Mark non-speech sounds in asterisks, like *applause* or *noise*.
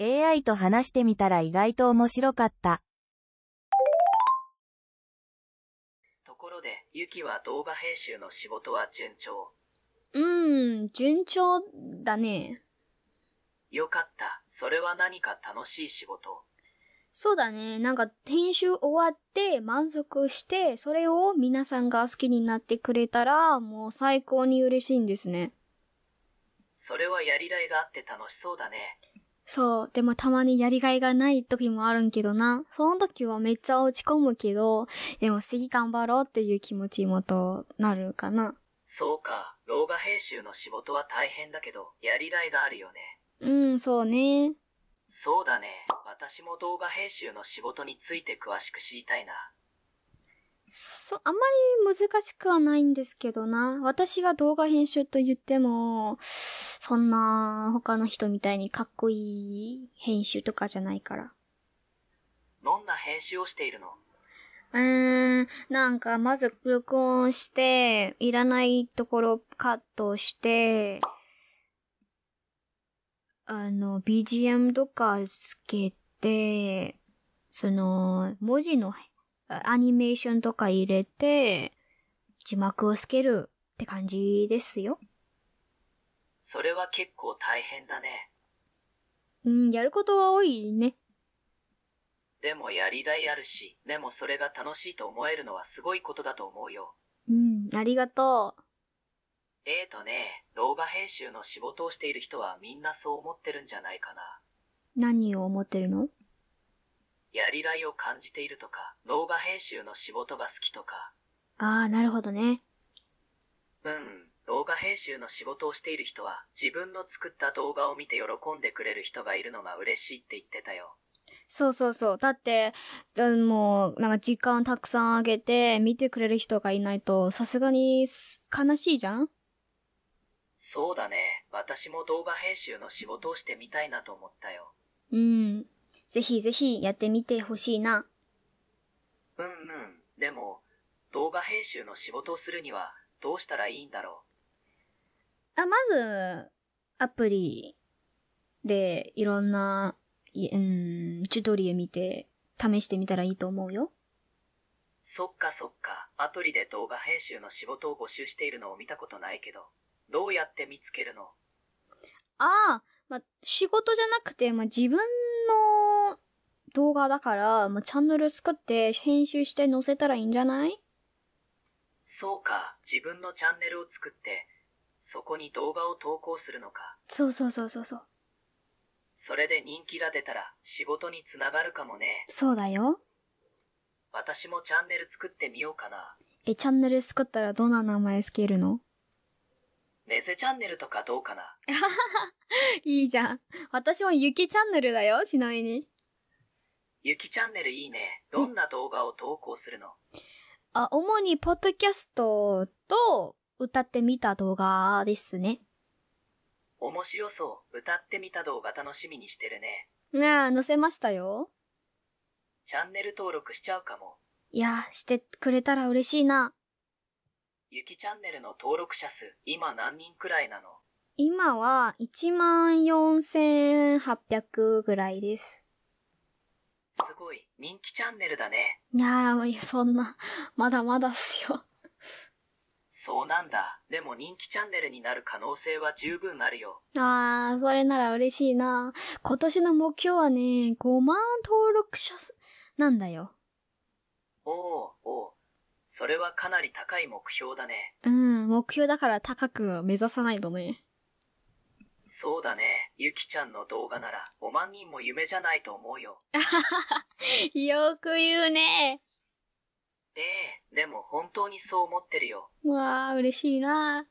AI と話してみたら意外と面白かった。ところで、ゆきは動画編集の仕事は順調うん、順調だね。よかった。それは何か楽しい仕事。そうだね。なんか編集終わって満足して、それを皆さんが好きになってくれたら、もう最高に嬉しいんですね。それはやりがいがあって楽しそうだね。そう。でもたまにやりがいがない時もあるんけどな。その時はめっちゃ落ち込むけど、でも次頑張ろうっていう気持ちもとなるかな。そうか。動画編集の仕事は大変だけど、やりがいがあるよね。うん、そうね。そうだね。私も動画編集の仕事について詳しく知りたいな。そ、あんまり難しくはないんですけどな。私が動画編集と言っても、そんな他の人みたいにかっこいい編集とかじゃないから。どんな編集をしているのうーん、なんかまず録音して、いらないところカットして、あの、BGM とかつけて、その、文字のアニメーションとか入れて、字幕をつけるって感じですよ。それは結構大変だね。うん、やることは多いね。でもやりがいあるし、でもそれが楽しいと思えるのはすごいことだと思うよ。うん、ありがとう。えーとね、動画編集の仕事をしている人はみんなそう思ってるんじゃないかな。何を思ってるのやりがいを感じているとか、動画編集の仕事が好きとか。ああ、なるほどね。うん。動画編集の仕事をしている人は自分の作った動画を見て喜んでくれる人がいるのが嬉しいって言ってたよ。そうそうそう。だって、もう、なんか時間たくさんあげて見てくれる人がいないとさすがに悲しいじゃんそうだね。私も動画編集の仕事をしてみたいなと思ったよ。うん。ぜひぜひやってみてほしいな。うんうん。でも、動画編集の仕事をするにはどうしたらいいんだろうあ、まず、アプリでいろんな、うん、チュートリア見て試してみたらいいと思うよ。そっかそっか。アプリで動画編集の仕事を募集しているのを見たことないけど、どうやって見つけるのああ、まあ、仕事じゃなくて、まあ、自分の動画だから、まあ、チャンネル作って編集して載せたらいいんじゃないそうか、自分のチャンネルを作って、そこに動画を投稿するのか。そうそうそうそうそう。それで人気が出たら仕事につながるかもね。そうだよ。私もチャンネル作ってみようかな。え、チャンネル作ったらどんな名前つけるのメゼチャンネルとかどうかな *laughs* いいじゃん。私もゆきチャンネルだよ、ちなみに。ゆきチャンネルいいね。どんな動画を投稿するの、あ、主にポッドキャストと、歌ってみた動画ですね。面白そう。歌ってみた動画楽しみにしてるね。ねえ、載せましたよ。チャンネル登録しちゃうかも。いや、してくれたら嬉しいな。ゆきチャンネルの登録者数、今何人くらいなの今は14,800ぐらいです。すごい、人気チャンネルだね。いやー、そんな、まだまだっすよ。そうなんだ。でも人気チャンネルになる可能性は十分あるよ。ああ、それなら嬉しいな。今年の目標はね、5万登録者なんだよ。おおおそれはかなり高い目標だね。うん、目標だから高く目指さないとね。そうだね。ゆきちゃんの動画なら5万人も夢じゃないと思うよ。*laughs* よく言うね。でも本当にそう思ってるよ。わあ、嬉しいな。